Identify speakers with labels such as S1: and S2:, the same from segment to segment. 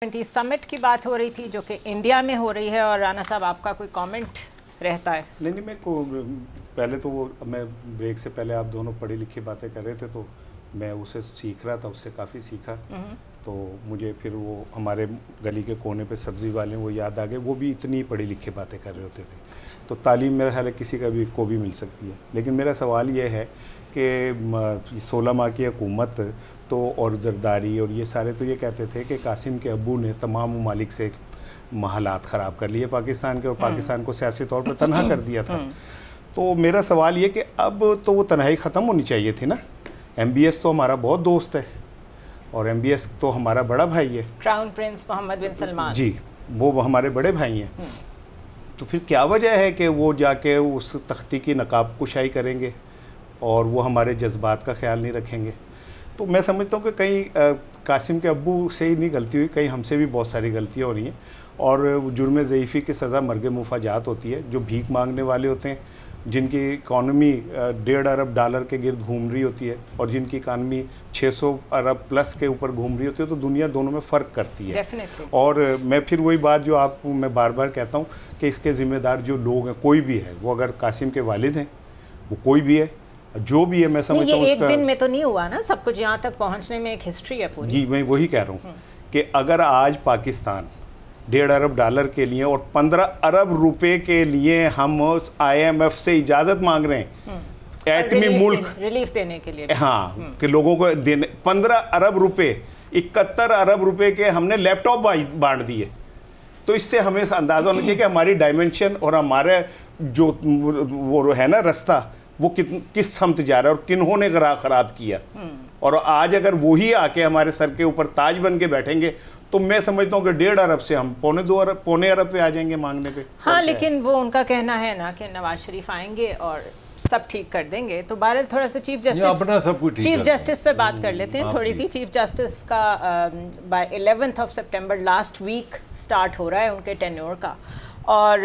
S1: Twenty summit की बात हो रही थी जो कि इंडिया में हो रही है और राणा साहब आपका कोई कमेंट
S2: रहता है नहीं नहीं मैं को पहले तो वो मैं ब्रेक से पहले आप दोनों पढ़ी लिखी बातें कर रहे थे तो मैं उसे सीख रहा था उससे काफ़ी सीखा हम्म। तो मुझे फिर वो हमारे गली के कोने पे सब्ज़ी वाले वो याद आ गए वो भी इतनी पढ़ी लिखी बातें कर रहे होते थे तो तालीम मेरा ख्याल किसी का भी को भी मिल सकती है लेकिन मेरा सवाल ये है कि सोलह माह की हुकूमत तो और जरदारी और ये सारे तो ये कहते थे कि कासिम के अबू ने तमाम ममालिक से महालात ख़राब कर लिए पाकिस्तान के और हम्म। पाकिस्तान को सियासी तौर पर तनहा कर दिया था हम्म। तो मेरा सवाल ये कि अब तो वो तनहाई ख़त्म होनी चाहिए थी ना एम तो हमारा बहुत दोस्त है और एम तो हमारा बड़ा भाई है
S1: crown prince Mohammed bin Salman ji
S2: वो हमारे बड़े भाई हैं
S1: हम्म।
S2: तो फिर क्या वजह है कि वो जाके उस तख्ती की नकाब कुशाई करेंगे और वो हमारे जज्बात का ख्याल नहीं रखेंगे तो मैं समझता हूँ कि कहीं कासिम के अबू से ही नहीं गलती हुई कहीं हमसे भी बहुत सारी गलतियाँ हो रही हैं और जुर्म ज़यीफ़ी की सज़ा मरग मुफाजात होती है जो भीख मांगने वाले होते हैं जिनकी इकानमी डेढ़ अरब डॉलर के गिरद घूम रही होती है और जिनकी इकानमी 600 अरब प्लस के ऊपर घूम रही होती है तो दुनिया दोनों में फ़र्क करती है Definitely. और मैं फिर वही बात जो आप मैं बार बार कहता हूँ कि इसके ज़िम्मेदार जो लोग हैं कोई भी है वो अगर कासिम के वालिद हैं वो कोई भी है जो भी है मैं समझता हूँ एक दिन में
S1: तो नहीं हुआ ना सब कुछ यहाँ तक पहुँचने में एक हिस्ट्री है पूरी जी
S2: मैं वही कह रहा हूँ हम्म। कि अगर आज पाकिस्तान डेढ़ अरब डॉलर के लिए और पंद्रह अरब रुपए के लिए हम आईएमएफ से इजाज़त मांग रहे
S1: हैं एटमी हम्म। मुल्क रिलीफ देने के लिए हाँ
S2: हम्म। कि लोगों को देने पंद्रह अरब रुपए इकहत्तर अरब रुपए के हमने लैपटॉप बांट दिए तो इससे हमें अंदाज़ा होना चाहिए कि हमारी डायमेंशन और हमारे जो वो है ना रास्ता वो कित किस समत जा रहा है और किन्हों ने गरा ख़राब किया और आज अगर वही आके हमारे सर के ऊपर ताज बन के बैठेंगे तो मैं समझता हूँ कि डेढ़ अरब से हम पौने दो अरब पौने अरब पे आ जाएंगे मांगने पे
S1: हाँ लेकिन वो उनका कहना है ना कि नवाज शरीफ आएंगे और सब ठीक कर देंगे तो बहरहाल थोड़ा सा चीफ जस्टिस अपना सब कुछ चीफ जस्टिस पे बात कर लेते हैं हम्म, थोड़ी सी चीफ जस्टिस का by eleventh of September last week start हो रहा है उनके टेन्योर का और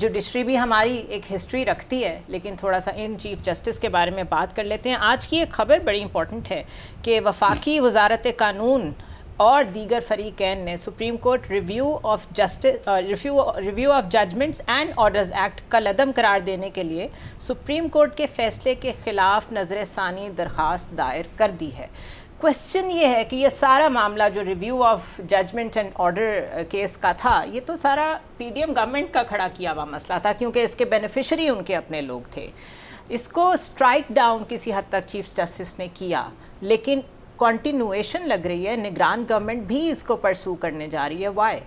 S1: जुडिशरी भी हमारी एक हिस्ट्री रखती है लेकिन थोड़ा सा इन चीफ जस्टिस के बारे में बात कर लेते हैं आज की एक खबर बड़ी इंपॉर्टेंट है कि वफाकी वजारत कानून और दीगर फरीकैन ने Supreme Court review of justice review of judgments and orders act का लदम करार देने के लिए सुप्रीम कोर्ट के फैसले के ख़िलाफ़ नज़र षानी दरख्वास्त दायर कर दी है क्वेश्चन ये है कि ये सारा मामला जो review of judgment and order case का था ये तो सारा पीडीएम गवर्नमेंट का खड़ा किया हुआ मसला था क्योंकि इसके बेनिफिशरी उनके अपने लोग थे इसको स्ट्राइक डाउन किसी हद तक चीफ जस्टिस ने किया लेकिन कंटिन्यूएशन लग रही है निगरान गवर्नमेंट भी इसको परसू करने जा रही है वाई